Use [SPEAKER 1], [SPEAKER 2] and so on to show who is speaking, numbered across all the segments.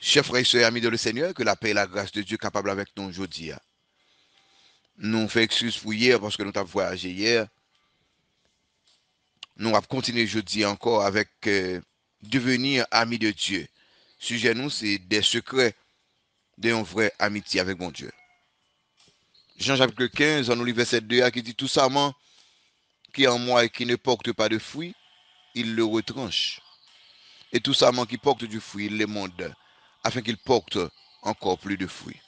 [SPEAKER 1] Chers frères et sœurs, amis de le Seigneur, que la paix et la grâce de Dieu capable avec nous aujourd'hui. Hein. Nous faisons excuse pour hier parce que nous avons voyagé hier. Nous allons continuer aujourd'hui encore avec euh, devenir amis de Dieu. Sujet nous, c'est des secrets d'une vraie amitié avec mon Dieu. Jean chapitre 15, en verset 2 qui dit Tout simplement qui est en moi et qui ne porte pas de fruits, il le retranche. Et tout simplement qui porte du fruit, il le monde afin qu'il porte encore plus de fruits.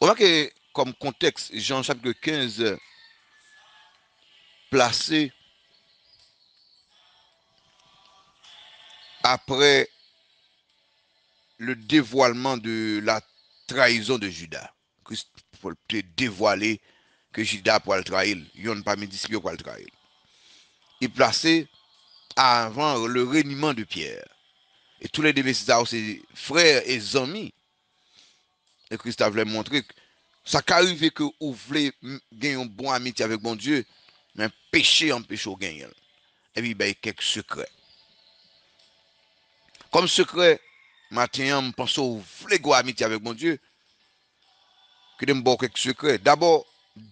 [SPEAKER 1] On voit que, comme contexte, Jean chapitre 15, placé après le dévoilement de la trahison de Judas. Christ peut dévoiler que Judas pour le trahir. Il n'y a pas disciples pour le trahir. Il placé avant le reniement de Pierre. E toule bon bon de besita ou se frèr e zomi. E Christa vle mwantrik. Sa karive ke ou vle gen yon bon amiti avèk bon Diyo. Men peche yon peche ou gen yon. E vi bay kek sekre. Kom sekre. Maten yon mpansou vle go amiti avèk bon Diyo. Kede mbo kek sekre. Dabo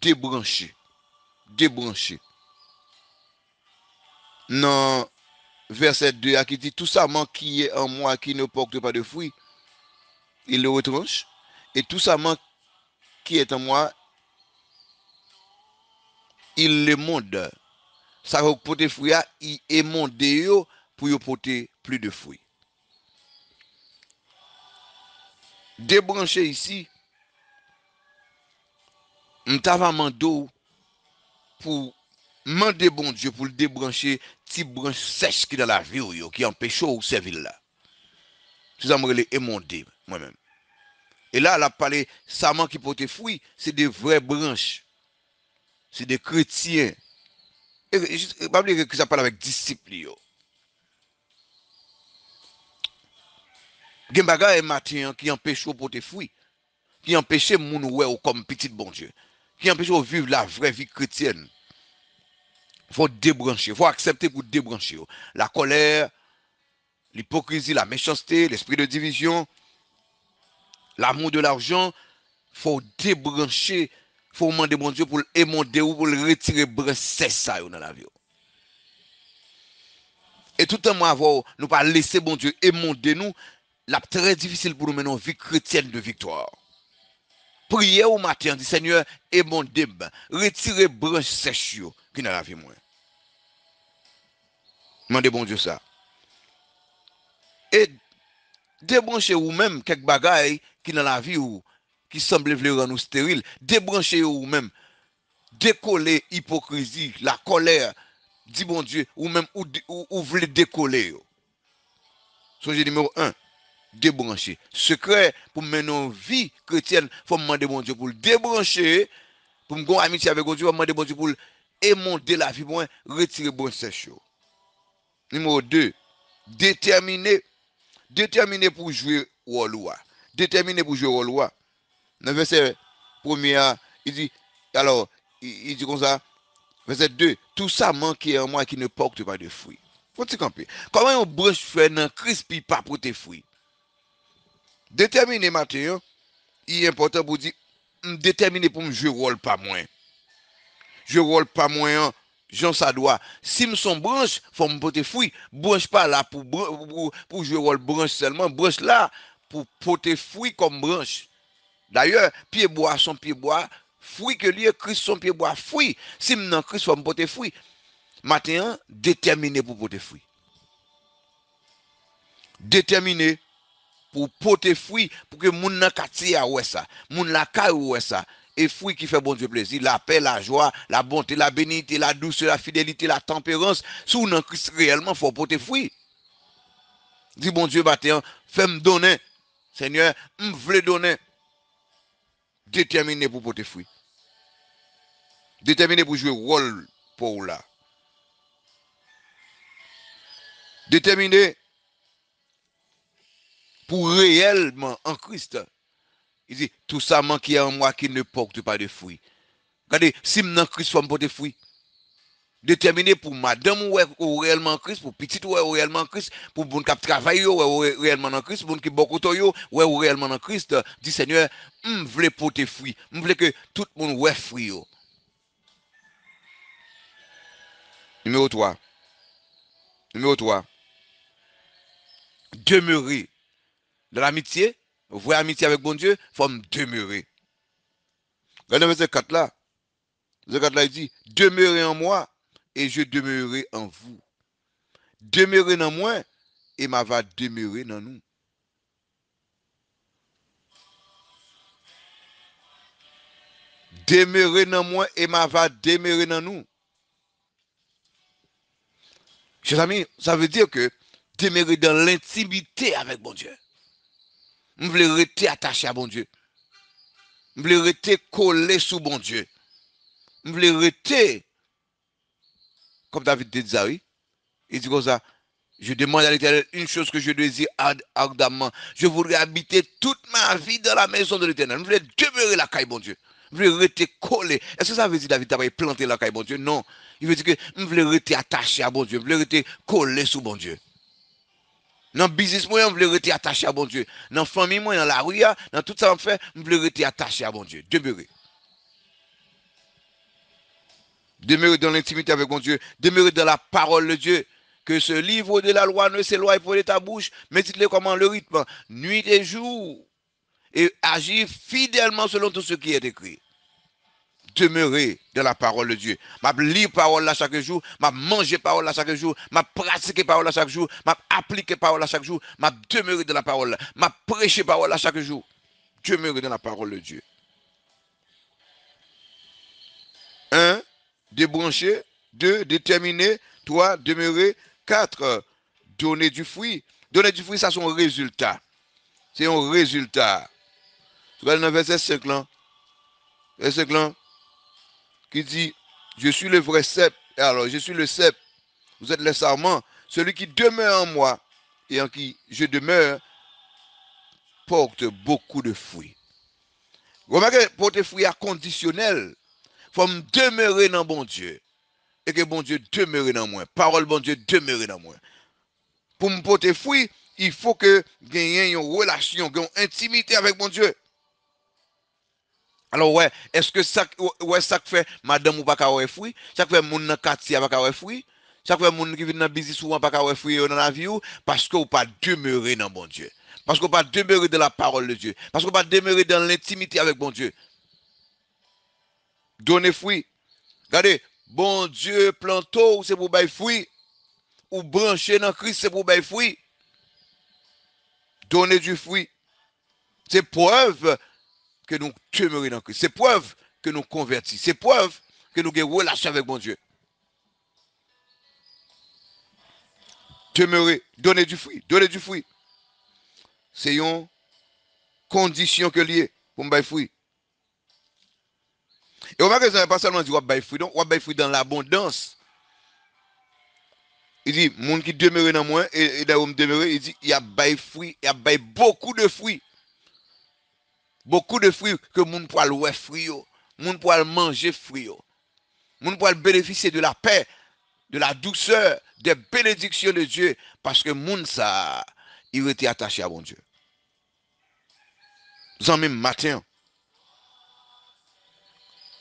[SPEAKER 1] debranche. Debranche. Nan... Verset 2 a ki ti tou sa man ki e an mwa ki nou porte pa de fwi. Il le retranche. Et tou sa man ki e tan mwa. Il le monde. Sa rouk pote fwi a. Il emonde yo pou yo pote pli de fwi. Debranche yisi. M ta vaman dou. Pou. Mande bon Dje pou l debranche ti branche sech ki da la vi ou yo. Ki empesho ou se bon vil la. Sousan mre le emonde, mwen men. E la la pale, sa man ki pote fwi, se de vre branche. Se de kretien. E pa bile ki sa pale avek disipli yo. Gembaga e matyen ki empesho pote fwi. Ki empeshe moun wè ou kom piti de bon Dje. Ki empesho ou viv la vre vi kretienn. Fò debranche, fò aksepte pou debranche yo. La kolèr, l'hipokrizi, la mechastè, l'espri de divijyon, l'amou de l'arjan, fò debranche, fò mande bon Diyo pou l'emonde yo, pou l'retire bre, sè sa yo nan avyo. Et tout en mou avò nou pa lese bon Diyo emonde nou, la ptère difficile pou nou menon vi kretyen de viktoar. Priye bon ou maten, di seigneur, e bon deb, retire branche sech yo, ki nan la vi mwen. Mande bon diyo sa. E debranche ou men, kek bagay, ki nan la vi ou, ki semble vle ran ou steril, debranche yo ou men, dekole hipokrizi, la koler, di bon diyo, ou men, ou vle dekole yo. Sonje di moun an. Debranche, sekre pou menon vi kretyen fòm mande bon dikoul Debranche, pou mgon amiti avekotu fòm mande bon dikoul Eman de la fi pou mwen retire bon se chou Numero 2, determine pou jwe wolwa Determine pou jwe wolwa Nan vese premier, il di kon sa Vese 2, tout sa manke an mwen ki ne pokte pa de fwi Fon ti kanpe, koman yon broche fwe nan krispi pa pote fwi Determine maten yon, yi importan pou di, m determine pou m jorol pa mwen. Jorol pa mwen, jan sa doa. Sim son branche, pou m pote fwi. Branche pa la pou jorol branche selman, branche la pou pote fwi kom branche. D'ayor, piye boa son piye boa, fwi ke liye kris son piye boa, fwi, sim nan kris pou m pote fwi. Maten yon, determine pou pote fwi. Determine, determine, pou pote fwi pou ke moun nan katia wè sa, moun la ka wè sa, e fwi ki fè bon dieu plezi, la pe, la jwa, la bonte, la benite, la douce, la fidelite, la temperance, sou nan kris reyelman fò pote fwi. Di bon dieu batè an, fè m donè, sènyè, m vle donè, detèmine pou pote fwi. Detèmine pou jwe wol pou ou la. Detèmine, pou reyelman an Christ. I zi, tou sa man ki an mwa ki ne porte pa de fwi. Gade, si m nan Christ fwa m pote fwi, de termine pou madem ou reyelman an Christ, pou pitit ou reyelman an Christ, pou bon kap travay yo, ou reyelman an Christ, bon ki bokoto yo, ou reyelman an Christ, di seigneur, m vle pote fwi, m vle ke tout moun we fri yo. Numero 3, Numero 3, Demeuri, Dans l'amitié, vous amitié avec bon Dieu, il faut demeurer. Regardez ce 4 là. là, il dit Demeurez en moi et je demeurerai en vous. Demeurez en moi et ma va demeurer dans nous. Demeurez en moi et ma va demeurer dans nous. Chers amis, ça veut dire que demeurer dans l'intimité avec bon Dieu. Je voulais rester attaché à bon Dieu. Je voulais rester collé sous bon Dieu. Je voulais rester, comme David dit ça, oui. Il dit comme ça, je demande à l'Éternel une chose que je désire ardemment. Je voudrais habiter toute ma vie dans la maison de l'Éternel. Je voulais demeurer la caille, bon Dieu. Je voulais rester collé. Est-ce que ça veut dire David d'avoir planté la caille, bon Dieu? Non. Il veut dire que je voulais rester attaché à bon Dieu. Je voulais rester collé sous bon Dieu. Dans le business, moi, on veut rester attaché à bon Dieu. Dans la famille, moi, dans la rue, dans tout ça, on fait, on veut rester attaché à bon Dieu. Demeurez. Demeurez dans l'intimité avec mon Dieu. Demeurez dans la parole de Dieu. Que ce livre de la loi ne s'éloigne pas de ta bouche. mettez le comment le rythme, nuit et jour. Et agis fidèlement selon tout ce qui est écrit demeurer dans la parole de Dieu. M'a lire parole là chaque jour, m'a manger parole là chaque jour, m'a pratiquer parole là chaque jour, m'a appliquer parole là chaque jour, m'a demeurer dans la parole là, m'a prêcher parole là chaque jour. Demeurer dans la parole de Dieu. Un, débrancher. Deux, déterminer. Trois, demeurer. Quatre, donner du fruit. Donner du fruit, ça son résultat. C'est un résultat. Tu dans le verset 5 là. Verset 5 là qui dit Je suis le vrai cep. Alors, je suis le cep. Vous êtes le sarment. Celui qui demeure en moi et en qui je demeure porte beaucoup de fruits. Remarquez, porter fruits à conditionnel. faut me demeurer dans bon Dieu. Et que bon Dieu demeure dans moi. Parole bon Dieu demeure dans moi. Pour me porter fruits, il faut que j'ai une relation, une intimité avec mon Dieu. Alors ouè, est-ce que sa k fè madame ou pa ka ouè fwi? Sa k fè moun nan kati a pa ka ouè fwi? Sa k fè moun ki vide nan bizis ouan pa ka ouè fwi ou nan la vi ou? Paske ou pa demeure nan bon dieu. Paske ou pa demeure de la parole de dieu. Paske ou pa demeure dan l'intimité avèk bon dieu. Donne fwi. Gade, bon dieu planto ou se pou bay fwi? Ou branche nan kris se pou bay fwi? Donne du fwi. Se pou avèk. Ke nou temere nan kri. Se poev ke nou konverti. Se poev ke nou gen wola chavek bon die. Temere. Donne di fri. Donne di fri. Se yon kondisyon ke liye. Ou mbay fri. E ou ma rezon, e pa salman di wap bay fri. Wap bay fri dan la abondans. I di, moun ki temere nan mwen, e da ou mdemere, i di, ya bay fri. Ya bay beaucoup de fri. Bekou de fwi ke moun pou al wè fwi yo, moun pou al manje fwi yo. Moun pou al benefise de la pe, de la douceur, de benediksyon de Diyo, paske moun sa, i wè te atache a bon Diyo. Zan mèm maten,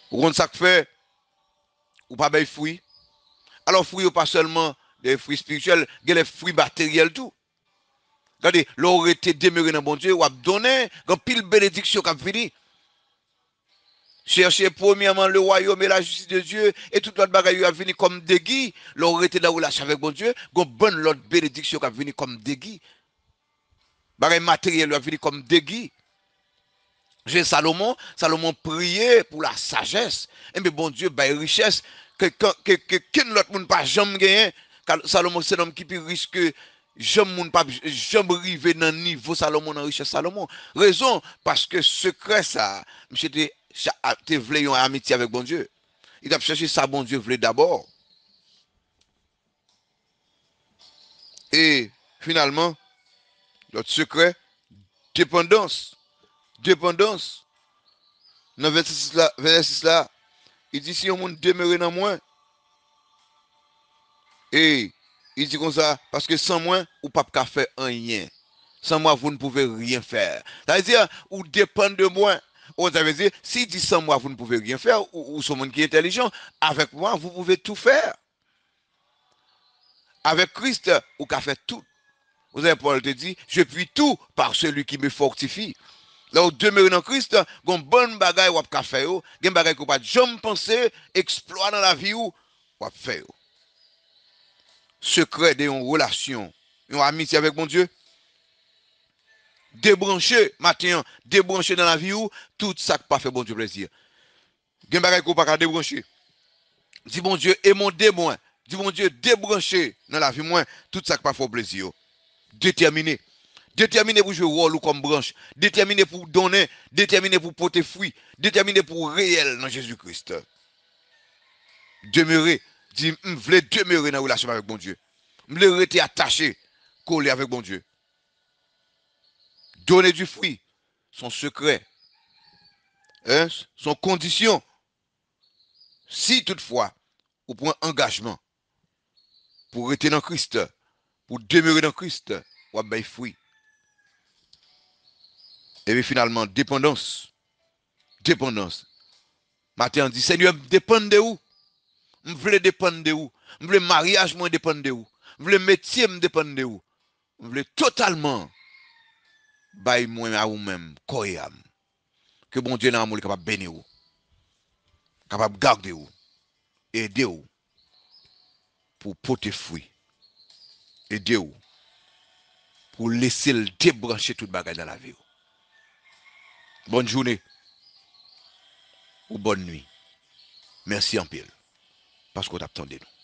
[SPEAKER 1] ou kon sa kfe, ou pa bèy fwi, alon fwi yo pa selman de fwi spikchel, gen le fwi bateryel tou. Gade, lor rete demere nan bon Diyo, wap done, gane pil benediksyon kwa vini. Cherche premierman le royom e la justi de Diyo, et tout lor bagay yo a vini kom degi, lor rete nan wou la chavek bon Diyo, gane bon lor benediksyon kwa vini kom degi. Bagay materyel yo a vini kom degi. Gen Salomon, Salomon priye pou la sages, e eh mi bon Diyo baye riches, ke ken lor moun pa jam genyen, salomon se nom ki pi riske genyen, Jom moun pa, jom rive nan nivou Salomon nan Richard Salomon. Rezon, paske sekre sa, mwen se te vle yon amiti avèk bon Dieu. Yon ap chache sa bon Dieu vle d'abor. E, finalman, lot sekre, dependans, dependans, nan 26 la, yon moun demere nan mwen. E, I di kon sa, paske san mwen ou pap ka fe enyen. San mwen ou nou pouve riyen fe. Ta ve di, ou depen de mwen. Ou an zan ve di, si di san mwen ou nou pouve riyen fe, ou sou mwen ki entelijon, avek mwen, ou pouve tou fe. Avek Christ, ou ka fe tout. Ou zan ve pouve te di, je pwi tout par seli ki me fortifi. La ou deme ou nan Christ, gon bon bagay wap ka fe yo, gen bagay kou pa jom pense, eksploa nan la vi yo, wap fe yo. secret de yon relation, yon amitié avec mon Dieu. Débrancher, maintenant, débrancher dans la vie où tout ça qui pas fait bon Dieu plaisir. Gen pas débrancher. Dis bon Dieu, et mon démon. Dis bon Dieu, débrancher dans la vie moi tout ça qui pas fait plaisir. Déterminé. Déterminé pour jouer rôle ou comme branche. Déterminé pour donner. Déterminé pour porter fruit. Déterminé pour réel dans Jésus-Christ. Demeurer Di m vle demere nan relasyon m avèk bon Diyo. M le rete atache kolè avèk bon Diyo. Donè du fri. Son sekre. Son kondisyon. Si toutfwa. Ou pou an engajman. Pou rete nan Christ. Pou demere nan Christ. Ou ambe y fri. Ewe finalman. Dependance. Dependance. Matè an di. Se nye m depende ou. M vle depen de ou, m vle mariage mwen depen de ou, m vle metye m depen de ou, m vle totalman bay mwen a ou men korey am. Ke bon diyo nan amou li kapap bene ou, kapap garde ou, ede ou pou pote fwi, ede ou pou lese l debranche tout bagay nan la vi ou. Bonne jouni ou bonne nwi. Merci anpil. Pasko dapton dinou.